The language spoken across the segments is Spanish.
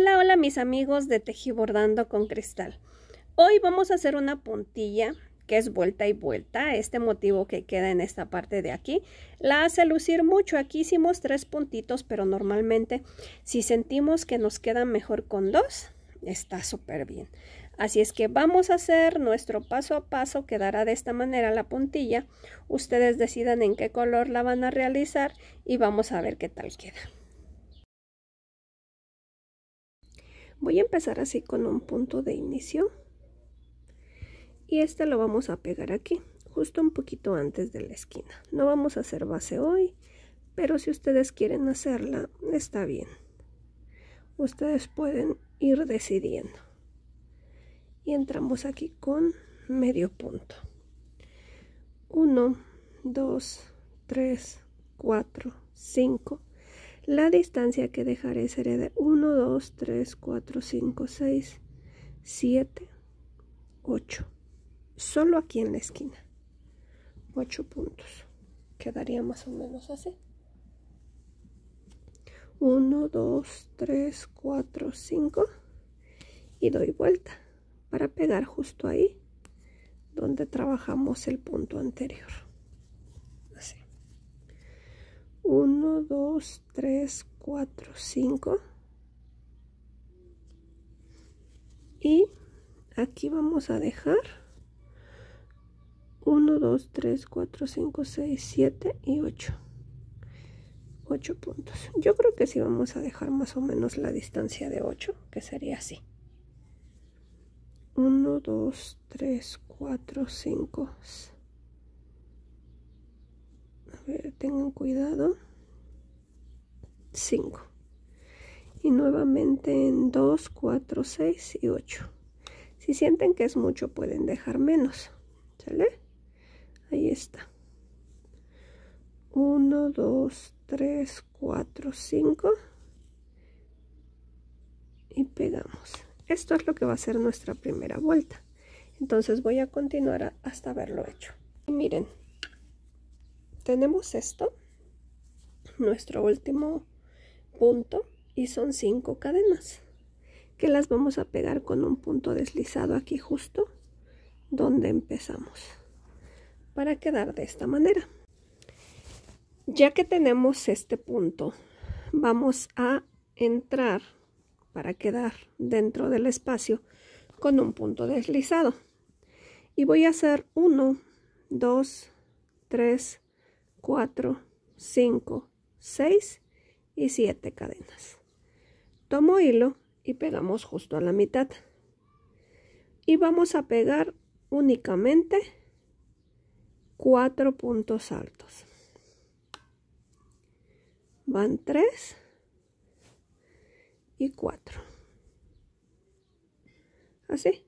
Hola, hola mis amigos de Tejibordando con Cristal. Hoy vamos a hacer una puntilla que es vuelta y vuelta. Este motivo que queda en esta parte de aquí la hace lucir mucho. Aquí hicimos tres puntitos, pero normalmente si sentimos que nos queda mejor con dos, está súper bien. Así es que vamos a hacer nuestro paso a paso. Quedará de esta manera la puntilla. Ustedes decidan en qué color la van a realizar y vamos a ver qué tal queda. voy a empezar así con un punto de inicio y este lo vamos a pegar aquí justo un poquito antes de la esquina no vamos a hacer base hoy pero si ustedes quieren hacerla está bien ustedes pueden ir decidiendo y entramos aquí con medio punto 1 2 3 4 5 la distancia que dejaré será de 1, 2, 3, 4, 5, 6, 7, 8. Solo aquí en la esquina. 8 puntos. Quedaría más o menos así. 1, 2, 3, 4, 5 y doy vuelta para pegar justo ahí donde trabajamos el punto anterior. 1, 2, 3, 4, 5. Y aquí vamos a dejar 1, 2, 3, 4, 5, 6, 7 y 8. 8 puntos. Yo creo que sí vamos a dejar más o menos la distancia de 8, que sería así. 1, 2, 3, 4, 5, 6. tengan cuidado 5 y nuevamente en 2 4 6 y 8 si sienten que es mucho pueden dejar menos ¿sale? ahí está 1 2 3 4 5 y pegamos esto es lo que va a ser nuestra primera vuelta entonces voy a continuar hasta haberlo hecho y miren tenemos esto, nuestro último punto, y son cinco cadenas que las vamos a pegar con un punto deslizado aquí justo donde empezamos para quedar de esta manera. Ya que tenemos este punto, vamos a entrar para quedar dentro del espacio con un punto deslizado. Y voy a hacer uno dos tres 4, 5, 6 y 7 cadenas. Tomo hilo y pegamos justo a la mitad. Y vamos a pegar únicamente 4 puntos altos. Van 3 y 4. Así.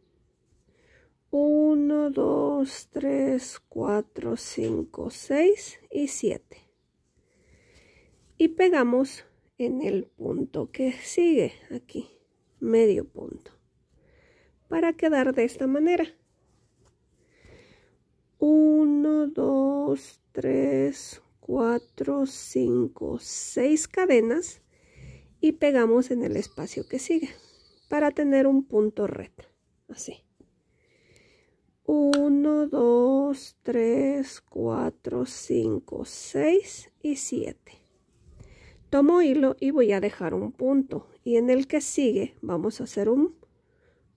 1 1, 2, 3, 4, 5, 6 y 7. Y pegamos en el punto que sigue aquí, medio punto, para quedar de esta manera. 1, 2, 3, 4, 5, 6 cadenas y pegamos en el espacio que sigue para tener un punto recto, así. 1, 2, 3, 4, 5, 6 y 7. Tomo hilo y voy a dejar un punto y en el que sigue vamos a hacer un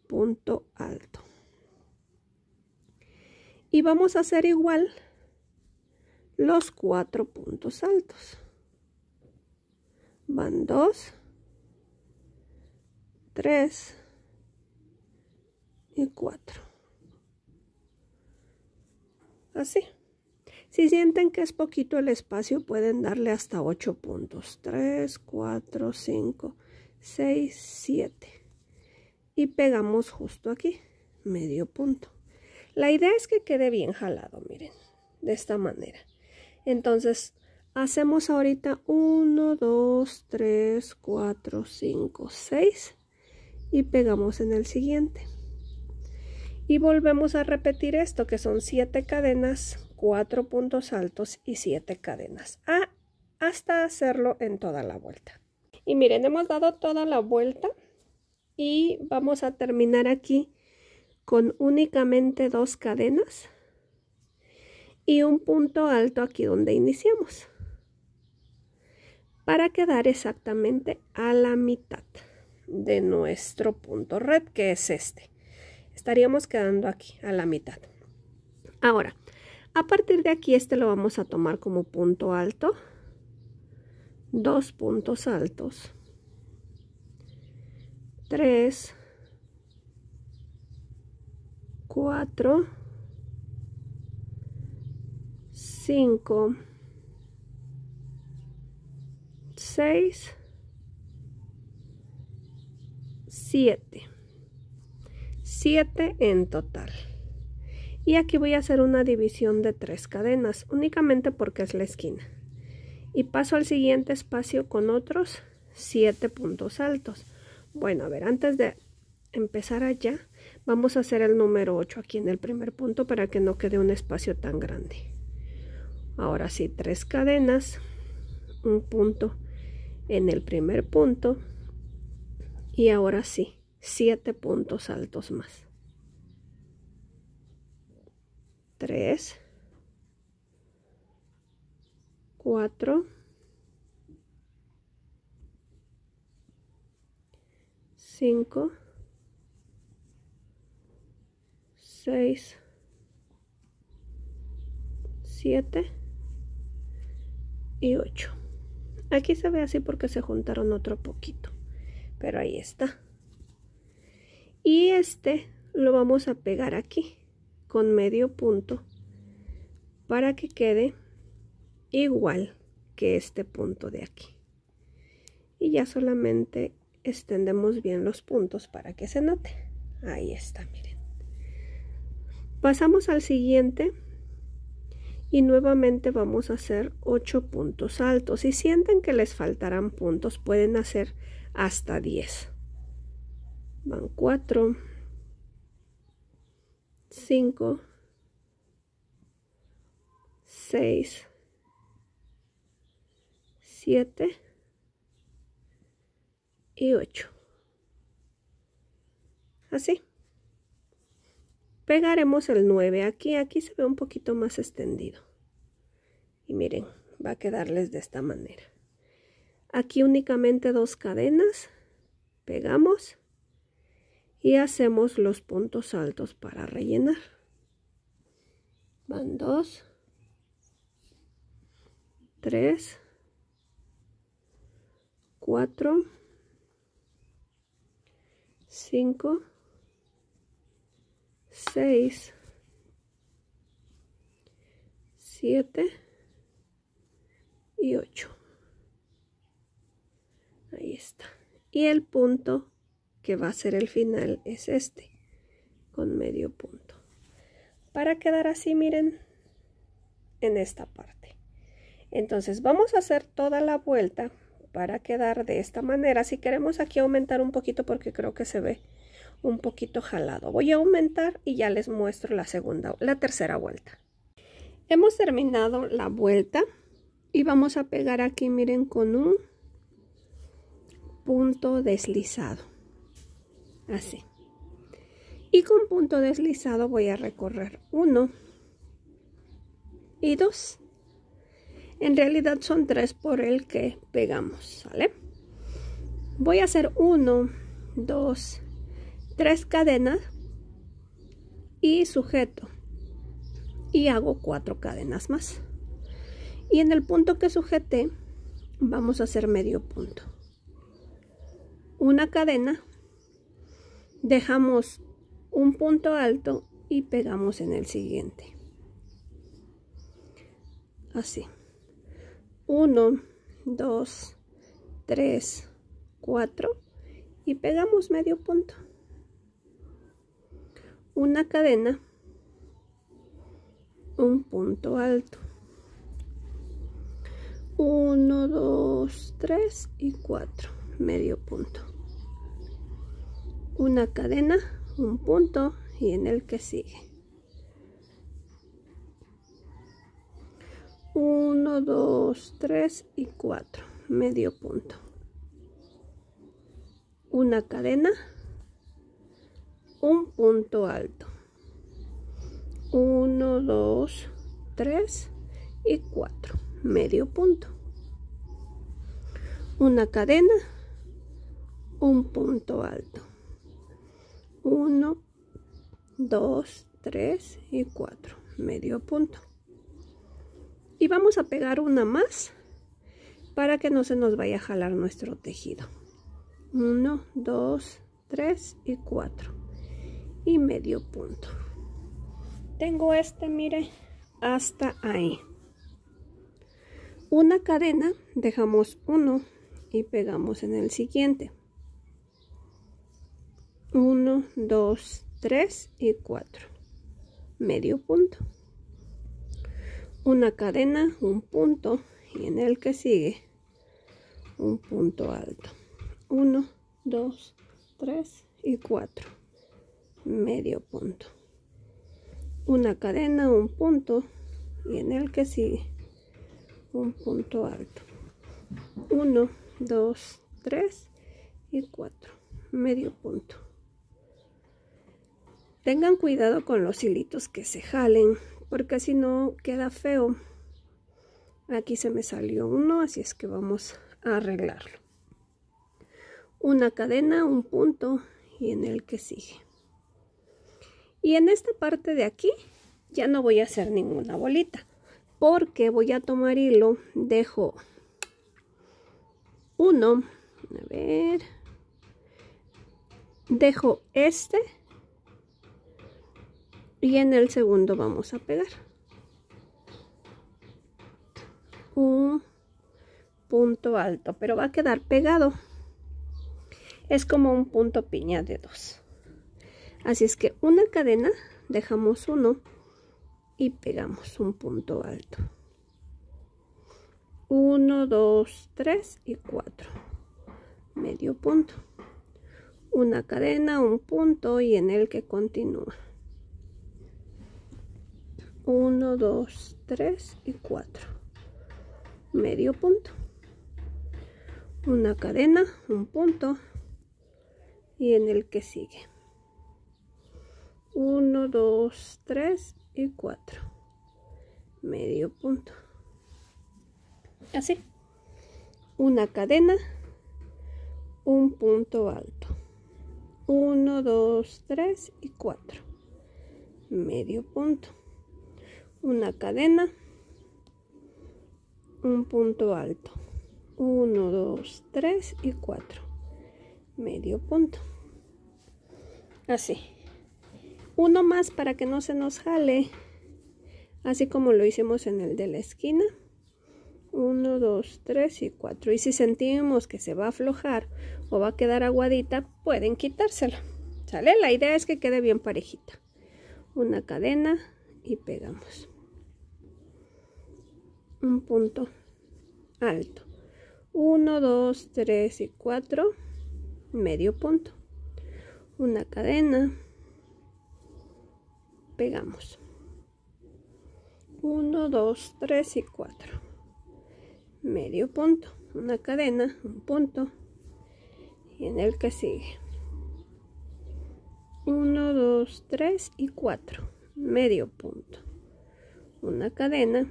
punto alto. Y vamos a hacer igual los cuatro puntos altos. Van 2, 3 y 4. Así. Si sienten que es poquito el espacio, pueden darle hasta 8 puntos. 3, 4, 5, 6, 7. Y pegamos justo aquí, medio punto. La idea es que quede bien jalado, miren, de esta manera. Entonces, hacemos ahorita 1, 2, 3, 4, 5, 6 y pegamos en el siguiente. Y volvemos a repetir esto, que son 7 cadenas, 4 puntos altos y 7 cadenas, ah, hasta hacerlo en toda la vuelta. Y miren, hemos dado toda la vuelta y vamos a terminar aquí con únicamente dos cadenas y un punto alto aquí donde iniciamos para quedar exactamente a la mitad de nuestro punto red que es este estaríamos quedando aquí a la mitad ahora a partir de aquí este lo vamos a tomar como punto alto dos puntos altos tres cuatro cinco seis siete 7 en total. Y aquí voy a hacer una división de tres cadenas, únicamente porque es la esquina. Y paso al siguiente espacio con otros 7 puntos altos. Bueno, a ver, antes de empezar allá, vamos a hacer el número 8 aquí en el primer punto para que no quede un espacio tan grande. Ahora sí, tres cadenas, un punto en el primer punto. Y ahora sí, 7 puntos altos más. 3, 4, 5, 6, 7 y 8. Aquí se ve así porque se juntaron otro poquito, pero ahí está y este lo vamos a pegar aquí con medio punto para que quede igual que este punto de aquí y ya solamente extendemos bien los puntos para que se note ahí está miren pasamos al siguiente y nuevamente vamos a hacer 8 puntos altos si sienten que les faltarán puntos pueden hacer hasta 10 van 4 5 6 7 y 8 así pegaremos el 9 aquí aquí se ve un poquito más extendido y miren va a quedarles de esta manera aquí únicamente dos cadenas pegamos y hacemos los puntos altos para rellenar. Van 2, 3, 4, 5, 6, 7 y 8. Ahí está. Y el punto que va a ser el final es este con medio punto para quedar así miren en esta parte entonces vamos a hacer toda la vuelta para quedar de esta manera si queremos aquí aumentar un poquito porque creo que se ve un poquito jalado voy a aumentar y ya les muestro la segunda la tercera vuelta hemos terminado la vuelta y vamos a pegar aquí miren con un punto deslizado así. Y con punto deslizado voy a recorrer uno y dos. En realidad son tres por el que pegamos, ¿sale? Voy a hacer uno, dos, tres cadenas y sujeto. Y hago cuatro cadenas más. Y en el punto que sujeté, vamos a hacer medio punto. Una cadena, dejamos un punto alto y pegamos en el siguiente así 1 2 3 4 y pegamos medio punto una cadena un punto alto 1 2 3 y 4 medio punto una cadena, un punto y en el que sigue. 1, 2, 3 y 4, medio punto. Una cadena, un punto alto. 1, 2, 3 y 4, medio punto. Una cadena, un punto alto. 1, 2, 3 y 4, medio punto. Y vamos a pegar una más para que no se nos vaya a jalar nuestro tejido. 1, 2, 3 y 4 y medio punto. Tengo este, mire, hasta ahí. Una cadena, dejamos uno y pegamos en el siguiente. 1, 2, 3 y 4. Medio punto. Una cadena, un punto y en el que sigue un punto alto. 1, 2, 3 y 4. Medio punto. Una cadena, un punto y en el que sigue un punto alto. 1, 2, 3 y 4. Medio punto Tengan cuidado con los hilitos que se jalen, porque si no queda feo. Aquí se me salió uno, así es que vamos a arreglarlo. Una cadena, un punto y en el que sigue. Y en esta parte de aquí ya no voy a hacer ninguna bolita, porque voy a tomar hilo, dejo uno, a ver, dejo este y en el segundo vamos a pegar un punto alto pero va a quedar pegado es como un punto piña de dos así es que una cadena dejamos uno y pegamos un punto alto Uno, dos, tres y cuatro. medio punto una cadena un punto y en el que continúa 1 2 3 y 4 medio punto una cadena un punto y en el que sigue 1 2 3 y 4 medio punto así una cadena un punto alto 1 2 3 y 4 medio punto una cadena un punto alto 1 2 3 y 4 medio punto así uno más para que no se nos jale así como lo hicimos en el de la esquina 1 2 3 y 4 y si sentimos que se va a aflojar o va a quedar aguadita pueden quitárselo sale la idea es que quede bien parejita una cadena y pegamos un punto alto 1 2 3 y 4 medio punto una cadena pegamos 1 2 3 y 4 medio punto una cadena un punto y en el que sigue 1 2 3 y 4 medio punto una cadena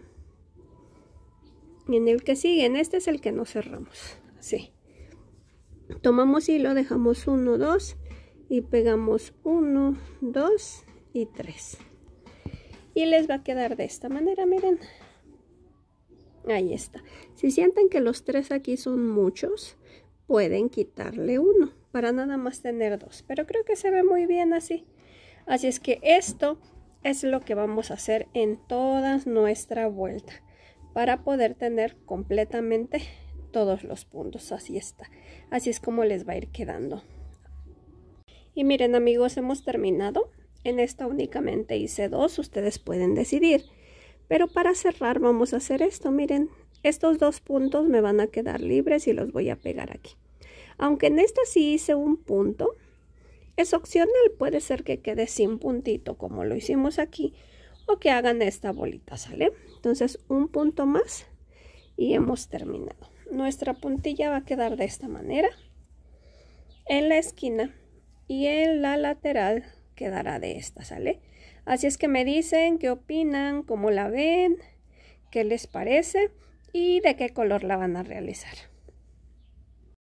y en el que siguen, este es el que no cerramos, así. Tomamos hilo, dejamos uno, dos, y pegamos uno, dos, y tres. Y les va a quedar de esta manera, miren. Ahí está. Si sienten que los tres aquí son muchos, pueden quitarle uno para nada más tener dos. Pero creo que se ve muy bien así. Así es que esto es lo que vamos a hacer en toda nuestra vuelta para poder tener completamente todos los puntos. Así está. Así es como les va a ir quedando. Y miren amigos, hemos terminado. En esta únicamente hice dos, ustedes pueden decidir. Pero para cerrar vamos a hacer esto, miren. Estos dos puntos me van a quedar libres y los voy a pegar aquí. Aunque en esta sí hice un punto, es opcional, puede ser que quede sin puntito como lo hicimos aquí o que hagan esta bolita, ¿sale? Entonces un punto más y hemos terminado. Nuestra puntilla va a quedar de esta manera. En la esquina y en la lateral quedará de esta, ¿sale? Así es que me dicen qué opinan, cómo la ven, qué les parece y de qué color la van a realizar.